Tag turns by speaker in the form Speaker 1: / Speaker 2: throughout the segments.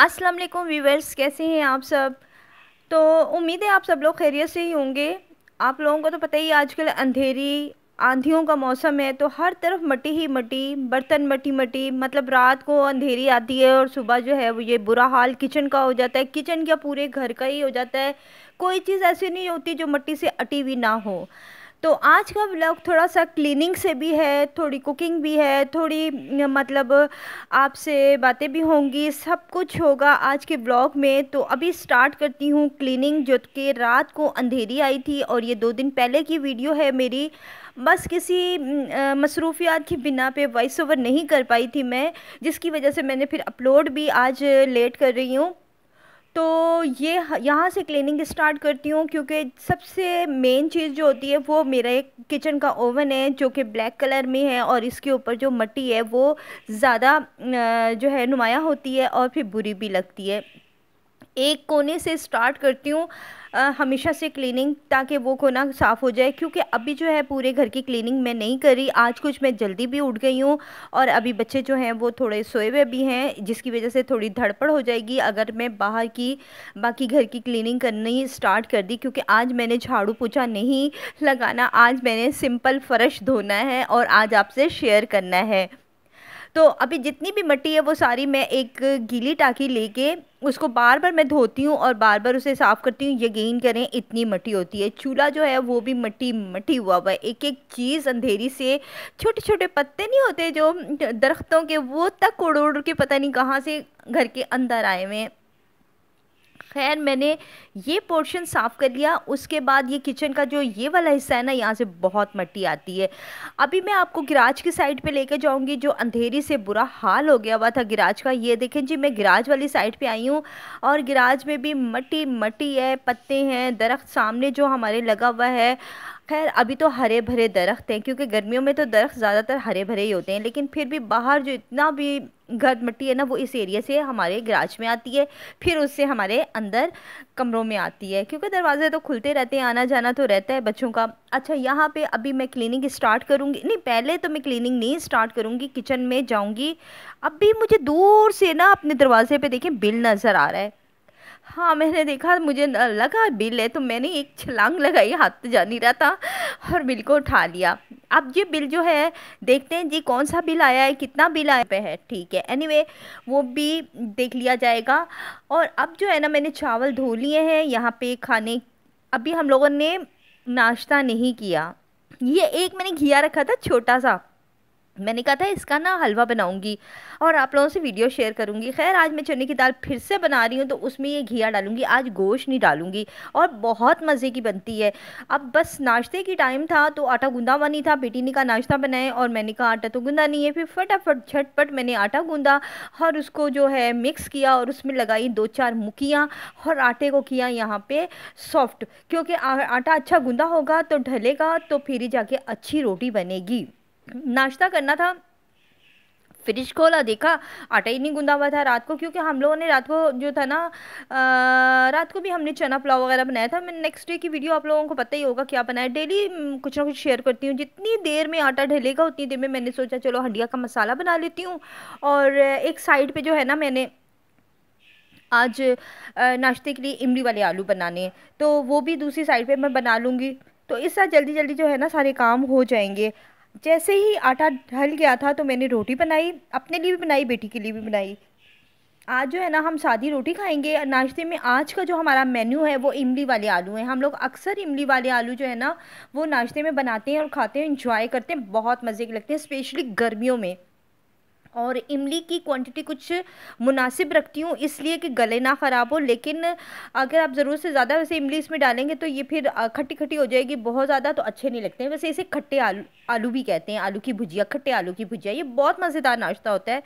Speaker 1: अस्सलाम वालेकुम व्यूवर्स कैसे हैं आप सब तो उम्मीद है आप सब लोग खैरियत से ही होंगे आप लोगों को तो पता ही आजकल अंधेरी आंधियों का मौसम है तो हर तरफ मटी ही मटी बर्तन मटी मटी मतलब रात को अंधेरी आती है और सुबह जो है वो ये बुरा हाल किचन का हो जाता है किचन क्या पूरे घर का ही हो जाता है कोई चीज़ ऐसी नहीं होती जो मट्टी से अटी हुई ना हो तो आज का ब्लॉग थोड़ा सा क्लीनिंग से भी है थोड़ी कुकिंग भी है थोड़ी मतलब आपसे बातें भी होंगी सब कुछ होगा आज के ब्लॉग में तो अभी स्टार्ट करती हूँ क्लीनिंग जो कि रात को अंधेरी आई थी और ये दो दिन पहले की वीडियो है मेरी बस किसी मसरूफियात की बिना पे वॉइस ओवर नहीं कर पाई थी मैं जिसकी वजह से मैंने फिर अपलोड भी आज लेट कर रही हूँ तो ये यहाँ से क्लीनिंग स्टार्ट करती हूँ क्योंकि सबसे मेन चीज़ जो होती है वो मेरा एक किचन का ओवन है जो कि ब्लैक कलर में है और इसके ऊपर जो मट्टी है वो ज़्यादा जो है नुमाया होती है और फिर बुरी भी लगती है एक कोने से स्टार्ट करती हूँ हमेशा से क्लीनिंग ताकि वो कोना साफ़ हो जाए क्योंकि अभी जो है पूरे घर की क्लीनिंग मैं नहीं करी आज कुछ मैं जल्दी भी उठ गई हूँ और अभी बच्चे जो हैं वो थोड़े सोए हुए भी हैं जिसकी वजह से थोड़ी धड़पड़ हो जाएगी अगर मैं बाहर की बाकी घर की क्लीनिंग करनी स्टार्ट कर दी क्योंकि आज मैंने झाड़ू पोछा नहीं लगाना आज मैंने सिंपल फ़र्श धोना है और आज आपसे शेयर करना है तो अभी जितनी भी मट्टी है वो सारी मैं एक गीली टाकी लेके उसको बार बार मैं धोती हूँ और बार बार उसे साफ़ करती हूँ यकीन करें इतनी मट्टी होती है चूल्हा जो है वो भी मट्टी मट्टी हुआ हुआ है एक एक चीज़ अंधेरी से छोटे छोटे पत्ते नहीं होते जो दरख्तों के वो तक उड़ उड़ के पता नहीं कहाँ से घर के अंदर आए हुए हैं खैर मैंने ये पोर्शन साफ़ कर लिया उसके बाद ये किचन का जो ये वाला हिस्सा है ना यहाँ से बहुत मट्टी आती है अभी मैं आपको गिराज की साइड पे लेके जाऊँगी जो अंधेरी से बुरा हाल हो गया हुआ था गिराज का ये देखें जी मैं गिराज वाली साइड पे आई हूँ और गिराज में भी मट्टी मट्टी है पत्ते हैं दरख्त सामने जो हमारे लगा हुआ है खैर अभी तो हरे भरे दरख्त हैं क्योंकि गर्मियों में तो दरख्त ज़्यादातर हरे भरे ही होते हैं लेकिन फिर भी बाहर जो इतना भी गर्द मट्टी है ना वो इस एरिया से हमारे गराज में आती है फिर उससे हमारे अंदर कमरों में आती है क्योंकि दरवाजे तो खुलते रहते हैं आना जाना तो रहता है बच्चों का अच्छा यहाँ पे अभी मैं क्लीनिंग स्टार्ट करूँगी नहीं पहले तो मैं क्लीनिंग नहीं स्टार्ट करूँगी किचन में जाऊँगी अभी मुझे दूर से ना अपने दरवाजे पर देखें बिल नज़र आ रहा है हाँ मैंने देखा मुझे लगा बिल है तो मैंने एक छलांग लगाई हाथ जा नहीं रहा था और बिल को उठा लिया अब ये बिल जो है देखते हैं जी कौन सा बिल आया है कितना बिल आया है ठीक है एनीवे anyway, वो भी देख लिया जाएगा और अब जो है ना मैंने चावल धो लिए हैं यहाँ पे खाने अभी हम लोगों ने नाश्ता नहीं किया ये एक मैंने घिया रखा था छोटा सा मैंने कहा था इसका ना हलवा बनाऊंगी और आप लोगों से वीडियो शेयर करूंगी खैर आज मैं चने की दाल फिर से बना रही हूँ तो उसमें ये घिया डालूंगी आज गोश्त नहीं डालूंगी और बहुत मज़े की बनती है अब बस नाश्ते की टाइम था तो आटा गूंदा हुआ नहीं था बेटी ने कहा नाश्ता बनाए और मैंने कहा आटा तो गूंदा नहीं है फिर फटाफट झटपट मैंने आटा गूंदा और उसको जो है मिक्स किया और उसमें लगाई दो चार मुखियाँ और आटे को किया यहाँ पर सॉफ्ट क्योंकि आटा अच्छा गूंदा होगा तो ढलेगा तो फिर ही जाके अच्छी रोटी बनेगी नाश्ता करना था फ्रिज खोला देखा आटा ही नहीं गूंदा हुआ था रात को क्योंकि हम लोगों ने रात को जो था ना रात को भी हमने चना पुलाव वगैरह बनाया था मैं नेक्स्ट डे की वीडियो आप लोगों को पता ही होगा क्या बनाया डेली कुछ ना कुछ शेयर करती हूँ जितनी देर में आटा ढलेगा उतनी देर में मैंने सोचा चलो हंडिया का मसाला बना लेती हूँ और एक साइड पर जो है ना मैंने आज नाश्ते के लिए इमली वाले आलू बनाने तो वो भी दूसरी साइड पर मैं बना लूँगी तो इस साथ जल्दी जल्दी जो है ना सारे काम हो जाएंगे जैसे ही आटा ढल गया था तो मैंने रोटी बनाई अपने लिए भी बनाई बेटी के लिए भी बनाई आज जो है ना हम सादी रोटी खाएंगे नाश्ते में आज का जो हमारा मेन्यू है वो इमली वाले आलू हैं हम लोग अक्सर इमली वाले आलू जो है ना वो नाश्ते में बनाते हैं और खाते हैं इंजॉय करते हैं बहुत मज़े के लगते हैं स्पेशली गर्मियों में और इमली की क्वांटिटी कुछ मुनासिब रखती हूँ इसलिए कि गले ना ख़राब हो लेकिन अगर आप ज़रूरत से ज़्यादा वैसे इमली इसमें डालेंगे तो ये फिर खट्टी खट्टी हो जाएगी बहुत ज़्यादा तो अच्छे नहीं लगते हैं वैसे इसे खट्टे आलू आलू भी कहते हैं आलू की भुजिया खट्टे आलू की भुजिया ये बहुत मज़ेदार नाश्ता होता है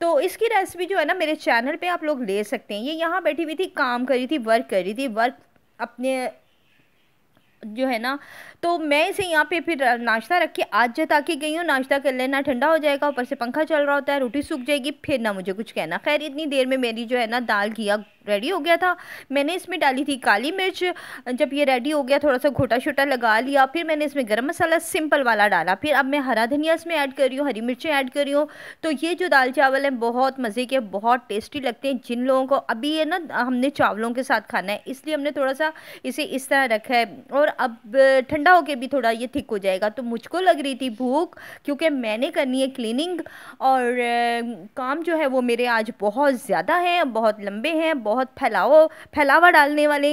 Speaker 1: तो इसकी रेसिपी जो है ना मेरे चैनल पर आप लोग ले सकते हैं ये यहाँ बैठी हुई थी काम कर रही थी वर्क कर रही थी वर्क अपने जो है ना तो मैं इसे यहाँ पे फिर नाश्ता रख के आज जता के गई हूँ नाश्ता कर लेना ठंडा हो जाएगा ऊपर से पंखा चल रहा होता है रोटी सूख जाएगी फिर ना मुझे कुछ कहना खैर इतनी देर में मेरी जो है ना दाल घिया रेडी हो गया था मैंने इसमें डाली थी काली मिर्च जब ये रेडी हो गया थोड़ा सा घोटा छोटा लगा लिया फिर मैंने इसमें गर्म मसाला सिंपल वाला डाला फिर अब मैं हरा धनिया इसमें ऐड कर रही हूँ हरी मिर्चें ऐड कर रही हूँ तो ये जो दाल चावल हैं बहुत मज़े के बहुत टेस्टी लगते हैं जिन लोगों को अभी ये ना हमने चावलों के साथ खाना है इसलिए हमने थोड़ा सा इसे इस तरह रखा है और अब ठंडा होकर भी थोड़ा ये थिक हो जाएगा तो मुझको लग रही थी भूख क्योंकि मैंने करनी है क्लीनिंग और काम जो है वो मेरे आज बहुत ज़्यादा है बहुत लंबे हैं बहुत बहुत फैलाओ फैलावा डालने वाले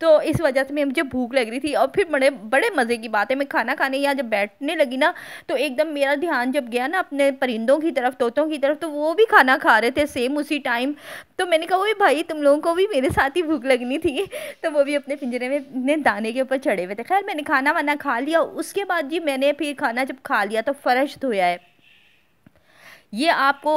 Speaker 1: तो इस वजह से मुझे भूख लग रही थी और फिर बड़े बड़े मज़े की बात है मैं खाना खाने यहाँ जब बैठने लगी ना तो एकदम मेरा ध्यान जब गया ना अपने परिंदों की तरफ तोतों की तरफ तो वो भी खाना खा रहे थे सेम उसी टाइम तो मैंने कहा भाई तुम लोगों को भी मेरे साथ ही भूख लगनी थी तो वो भी अपने पिंजरे में अपने दाने के ऊपर चढ़े हुए थे खैर मैंने खाना वाना खा लिया उसके बाद जी मैंने फिर खाना जब खा लिया तो फ़र्श धोया है ये आपको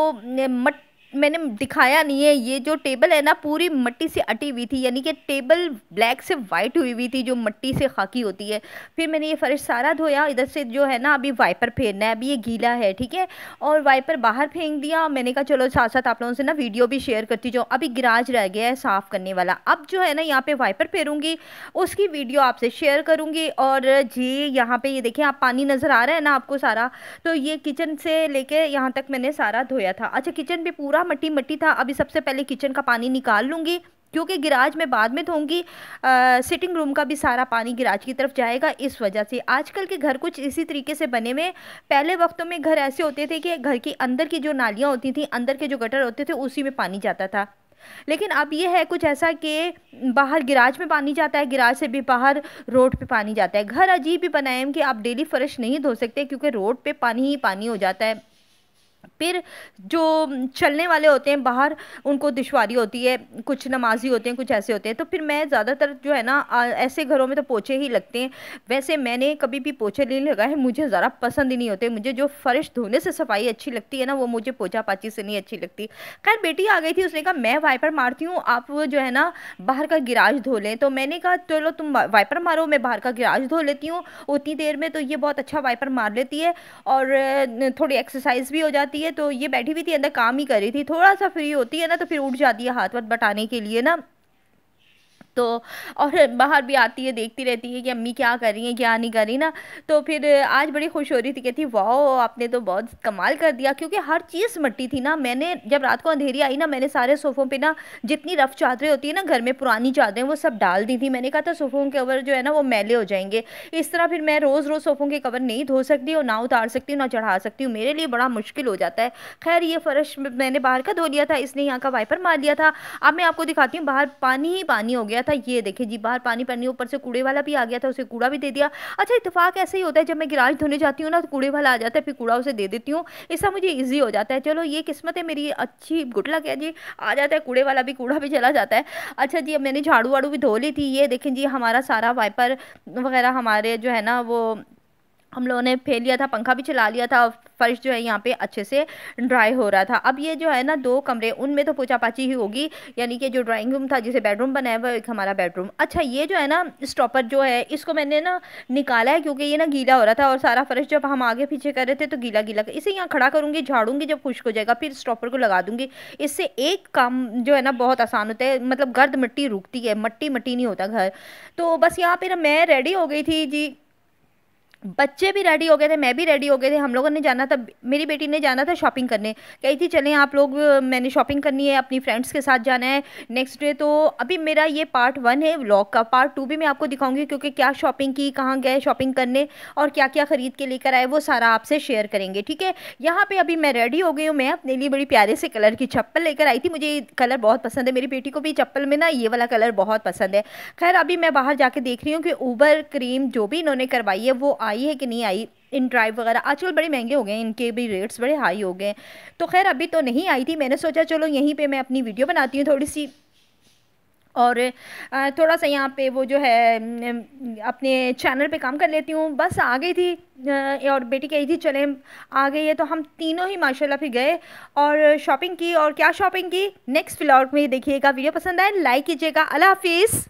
Speaker 1: मट मैंने दिखाया नहीं है ये जो टेबल है ना पूरी मट्टी से अटी हुई थी यानी कि टेबल ब्लैक से वाइट हुई हुई थी जो मट्टी से खाकी होती है फिर मैंने ये फ़र्श सारा धोया इधर से जो है ना अभी वाइपर फेरना है अभी ये गीला है ठीक है और वाइपर बाहर फेंक दिया मैंने कहा चलो साथ साथ आप लोगों से ना वीडियो भी शेयर करती जो अभी गिराज रह गया है साफ़ करने वाला अब जो है ना यहाँ पर वाइपर फेरूंगी उसकी वीडियो आपसे शेयर करूँगी और जी यहाँ पर ये देखें आप पानी नज़र आ रहा है ना आपको सारा तो ये किचन से लेके यहाँ तक मैंने सारा धोया था अच्छा किचन भी पूरा पूरा मट्टी मट्टी था अभी सबसे पहले किचन का पानी निकाल लूँगी क्योंकि गिराज में बाद में धोंगी सिटिंग रूम का भी सारा पानी गिराज की तरफ जाएगा इस वजह से आजकल के घर कुछ इसी तरीके से बने हुए पहले वक्तों में घर ऐसे होते थे कि घर के अंदर की जो नालियाँ होती थी अंदर के जो गटर होते थे उसी में पानी जाता था लेकिन अब ये है कुछ ऐसा कि बाहर गिराज में पानी जाता है गिराज से भी बाहर रोड पे पानी जाता है घर अजीब ही बनाए कि आप डेली फर्श नहीं धो सकते क्योंकि रोड पे पानी ही पानी हो जाता है फिर जो चलने वाले होते हैं बाहर उनको दुशारी होती है कुछ नमाजी होते हैं कुछ ऐसे होते हैं तो फिर मैं ज़्यादातर जो है ना ऐसे घरों में तो पोछे ही लगते हैं वैसे मैंने कभी भी पोछे नहीं लगाए मुझे ज़रा पसंद ही नहीं होते मुझे जो फ़र्श धोने से सफाई अच्छी लगती है ना वो मुझे पोछा पाची से नहीं अच्छी लगती खैर बेटी आ गई थी उसने कहा मैं वाइपर मारती हूँ आप वो जो है ना बाहर का गिराज धो लें तो मैंने कहा चलो तुम वाइपर मारो मैं बाहर का गिराज धो लेती हूँ उतनी देर में तो ये बहुत अच्छा वाइपर मार लेती है और थोड़ी एक्सरसाइज भी हो जाती है है तो ये बैठी हुई थी अंदर काम ही कर रही थी थोड़ा सा फ्री होती है ना तो फिर उठ जाती है हाथ वाथ बटाने के लिए ना तो और बाहर भी आती है देखती रहती है कि अम्मी क्या कर रही हैं क्या नहीं कर रही ना तो फिर आज बड़ी खुश हो रही थी कहती वाह आपने तो बहुत कमाल कर दिया क्योंकि हर चीज़ मट्टी थी ना मैंने जब रात को अंधेरी आई ना मैंने सारे सोफ़ों पर ना जितनी रफ चादरें होती है ना घर में पुरानी चादरें वो सब डाल दी थी मैंने कहा था तो सोफ़ों के कवर जो है ना वो मैले हो जाएंगे इस तरह फिर मैं रोज़ रोज़ सोफ़ों के कवर नहीं धो सकती और ना उतार सकती हूँ ना चढ़ा सकती हूँ मेरे लिए बड़ा मुश्किल हो जाता है खैर ये फ़र्श मैंने बाहर का धो लिया था इसने यहाँ का वाइपर मार लिया था अब मैं आपको दिखाती हूँ बाहर पानी ही पानी हो गया था था ये देखिए जी बाहर पानी पानी ऊपर से कूड़े वाला भी आ गया था उसे कूड़ा भी दे दिया अच्छा इतफाक ऐसे ही होता है जब मैं गिराज धोने जाती हूँ ना तो कूड़े वाला आ जाता है फिर कूड़ा उसे दे देती हूँ इससे मुझे ईजी हो जाता है चलो ये किस्मत है मेरी अच्छी गुटला क्या जी आ जाता है कूड़े वाला भी कूड़ा भी चला जाता है अच्छा जी अब मैंने झाड़ू वाड़ू भी धो ली थी ये देखें जी हमारा सारा वाइपर वगैरह हमारे जो है ना वो हम लोगों ने फेर लिया था पंखा भी चला लिया था फर्श जो है यहाँ पे अच्छे से ड्राई हो रहा था अब ये जो है ना दो कमरे उनमें तो पोचा पाची ही होगी यानी कि जो ड्राइंग रूम था जिसे बेडरूम बनाया हुआ एक हमारा बेडरूम अच्छा ये जो है ना स्टॉपर जो है इसको मैंने ना निकाला है क्योंकि ये ना गीला हो रहा था और सारा फर्श जब हम आगे पीछे कर रहे थे तो गीला गीला इसे यहाँ खड़ा करूँगी झाड़ूंगी जब खुश्क हो जाएगा फिर स्टॉपर को लगा दूंगी इससे एक काम जो है ना बहुत आसान होता है मतलब गर्द मिट्टी रुकती है मट्टी मट्टी नहीं होता घर तो बस यहाँ पर मैं रेडी हो गई थी जी बच्चे भी रेडी हो गए थे मैं भी रेडी हो गए थे हम लोगों ने जाना था मेरी बेटी ने जाना था शॉपिंग करने कही थी चलें आप लोग मैंने शॉपिंग करनी है अपनी फ्रेंड्स के साथ जाना है नेक्स्ट डे तो अभी मेरा ये पार्ट वन है व्लॉग का पार्ट टू भी मैं आपको दिखाऊंगी क्योंकि क्या शॉपिंग की कहाँ गए शॉपिंग करने और क्या क्या ख़रीद के लेकर आए वो सारा आपसे शेयर करेंगे ठीक है यहाँ पर अभी मैं रेडी हो गई हूँ मैं अपने लिए बड़ी प्यारे से कलर की चप्पल लेकर आई थी मुझे कलर बहुत पसंद है मेरी बेटी को भी चप्पल में ना ये वाला कलर बहुत पसंद है खैर अभी मैं बाहर जा देख रही हूँ कि ऊबर क्रीम जो भी इन्होंने करवाई है वो आई है कि नहीं आई इन ड्राइव वगैरह आजकल बड़े महंगे हो गए हैं इनके भी रेट्स बड़े हाई हो गए तो खैर अभी तो नहीं आई थी मैंने सोचा चलो यहीं पे मैं अपनी वीडियो बनाती हूँ थोड़ी सी और थोड़ा सा यहाँ पे वो जो है अपने चैनल पे काम कर लेती हूँ बस आ गई थी और बेटी कही थी चले आ गई है तो हम तीनों ही माशाल्लाह फिर गए और शॉपिंग की और क्या शॉपिंग की नेक्स्ट फ्लॉट में देखिएगा वीडियो पसंद आए लाइक कीजिएगा अल्लाह हाफिज़